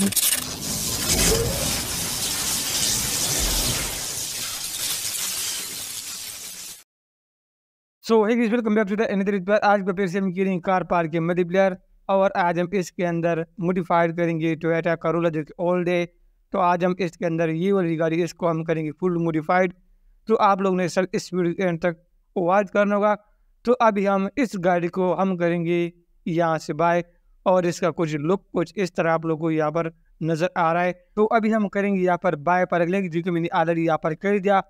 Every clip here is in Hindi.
डालेंगे सो एक welcome back to the another पर आज को फिर से हम करेंगे कार पार्क के प्लेयर और आज हम इसके अंदर मोडिफाइड करेंगे टोयटा करोला जो कि ओल्ड है तो आज हम इसके अंदर ये वाली गाड़ी इसको हम करेंगे फुल मोडिफाइड तो आप लोग ने सर इस वीडियो के अंत तक वॉच करना होगा तो अभी हम इस गाड़ी को हम करेंगे यहाँ से बाइक और इसका कुछ लुक कुछ इस तरह आप लोगों को यहाँ पर नज़र आ रहा है तो अभी हम करेंगे यहाँ पर बाय पर क्लिक जो कि मैंने ऑलरेडी यहाँ पर कर दिया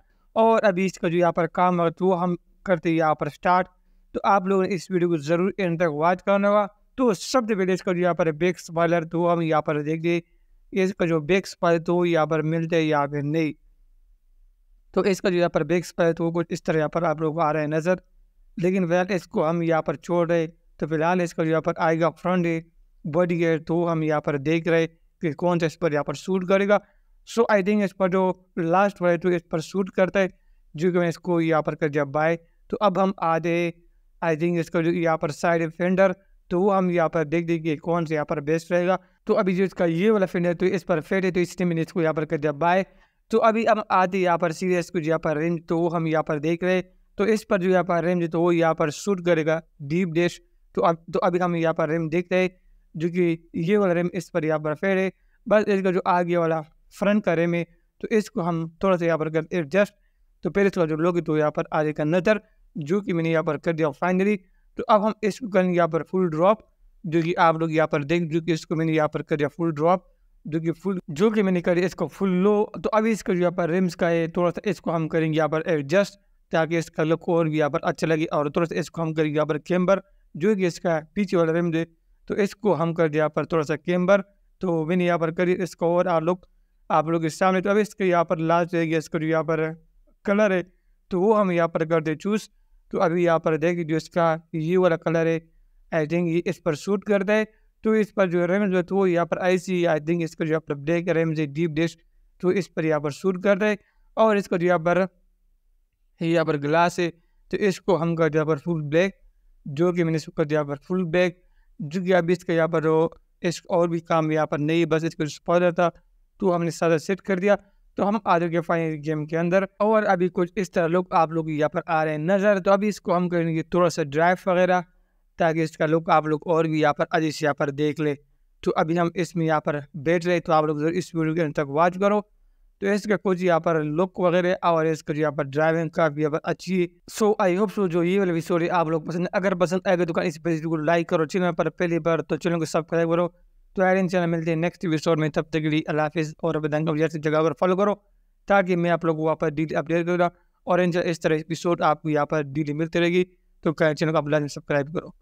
और अभी इसका जो यहाँ पर काम है तो वो हम करते हैं यहाँ पर स्टार्ट तो आप लोगों ने इस वीडियो को ज़रूर एंड तक वॉच करना होगा तो सबसे पहले इसका जो यहाँ पर बेक स्पॉयलर तो हम यहाँ पर देख लिए इसका जो बेक स्पॉयलर तो यहाँ पर मिलते यहाँ पर नहीं तो इसका जो यहाँ पर बेक स्पॉयलर तो कुछ इस तरह यहाँ पर आप लोग आ रहे हैं नज़र लेकिन वैल इसको हम यहाँ पर छोड़ रहे तो फिलहाल इसका यहाँ पर आएगा फ्रंट ए बट गेयर तो हम यहाँ पर देख रहे कि कौन सा इस पर यहाँ पर शूट करेगा सो आई थिंक इस पर जो लास्ट वाले तो इस पर शूट करता है जो कि मैं इसको यहाँ पर कर जब बाय तो अब हम आधे आई थिंक इसका जो यहाँ पर साइड फेंडर तो वो हम यहाँ पर देख देंगे कौन से यहाँ पर बेस्ट रहेगा तो अभी जो इसका ये वाला फेंडर तो इस पर फेड है तो इसलिए मैंने इसको यहाँ पर कर जब बाय तो अभी हम आते यहाँ पर सीधे इसको यहाँ पर रेंज तो वो हम यहाँ पर देख रहे तो इस पर जो यहाँ पर रेंज तो वो यहाँ पर शूट करेगा डीप डेस्ट तो अब तो अभी हम यहाँ पर रिम देखते हैं जो कि ये वाला रिम इस पर यहाँ पर फेड है बस इसका जो आगे वाला फ्रंट का रिम है तो इसको हम थोड़ा सा यहाँ पर करते एडजस्ट तो फिर इसका जो लोग तो यहाँ पर आगे का नज़र जो कि मैंने यहाँ पर कर दिया फाइनली तो अब हम इसको करेंगे यहाँ पर फुल ड्रॉप जो कि आप लोग यहाँ पर देख जो कि इसको मैंने यहाँ पर कर दिया फुल ड्रॉप जो कि फुल जो कि मैंने कर इसको फुल लो तो अभी इसका जो यहाँ पर रिम्स का है थोड़ा सा इसको हम करेंगे यहाँ पर एडजस्ट ताकि इसका लुक और भी यहाँ पर अच्छा लगे और थोड़ा सा इसको हम करेंगे यहाँ पर कैम्बर जो कि इसका पीछे वाला रिम दे तो इसको हम कर दिया पर थोड़ा सा केम्बर तो मैंने यहाँ पर करी इसको और आप लोग आप लोग के सामने तो अब इसके यहाँ पर लास्ट रहेगी इसका जो यहाँ पर कलर है तो वो हम यहाँ पर कर दे चूज़ तो अभी यहाँ पर देखिए जो इसका ये वाला कलर है आई थिंक ये इस पर शूट करता है तो इस पर जो रेम जो तो वो यहाँ पर आई सी आई थिंक इसका जो यहाँ पर ब्लैक रेम है डीप डिश तो इस पर यहाँ पर शूट कर है और इसका जो यहाँ पर यहाँ पर ग्लास है तो इसको हम कर दे पर फुल ब्लैक जो कि मैंने इसको दिया पर फुल बैक जो कि अभी इसका यहाँ पर हो इस और भी काम यहाँ पर नहीं बस इसको स्पॉलर था तो हमने सारा सेट कर दिया तो हम आ जाएंगे फाइनल गेम के अंदर और अभी कुछ इस तरह लोग आप लोग यहाँ पर आ रहे हैं नज़र तो अभी इसको हम करेंगे थोड़ा सा ड्राइव वगैरह ताकि इसका लुक आप लोग और भी यहाँ पर अजीज यहाँ पर देख ले तो अभी हम इसमें यहाँ पर बैठ रहे तो आप लोग इस वीडियो के अंदर तक वॉच करो तो इसका कुछ यहाँ पर लुक वगैरह और इसका जो यहाँ पर ड्राइविंग काफ़ी यहाँ पर अच्छी है सो आई होप सो जो ये वाली वीडियो आप लोग पसंद अगर पसंद आएगा दुकान इस वीडियो को लाइक करो चैनल पर पहली बार तो चैनल को सब्सक्राइब करो तो यार इन चैनल मिलते हैं नेक्स्ट वीडियो में तब तक के लिए और जगह पर फॉलो करो ताकि मैं आप लोग को वहाँ पर डीली अपडेट करूँगा और इन इस तरह एपिसोड आपको यहाँ पर डीली मिलती रहेगी तो चैनल को आप लाइन सब्सक्राइब करो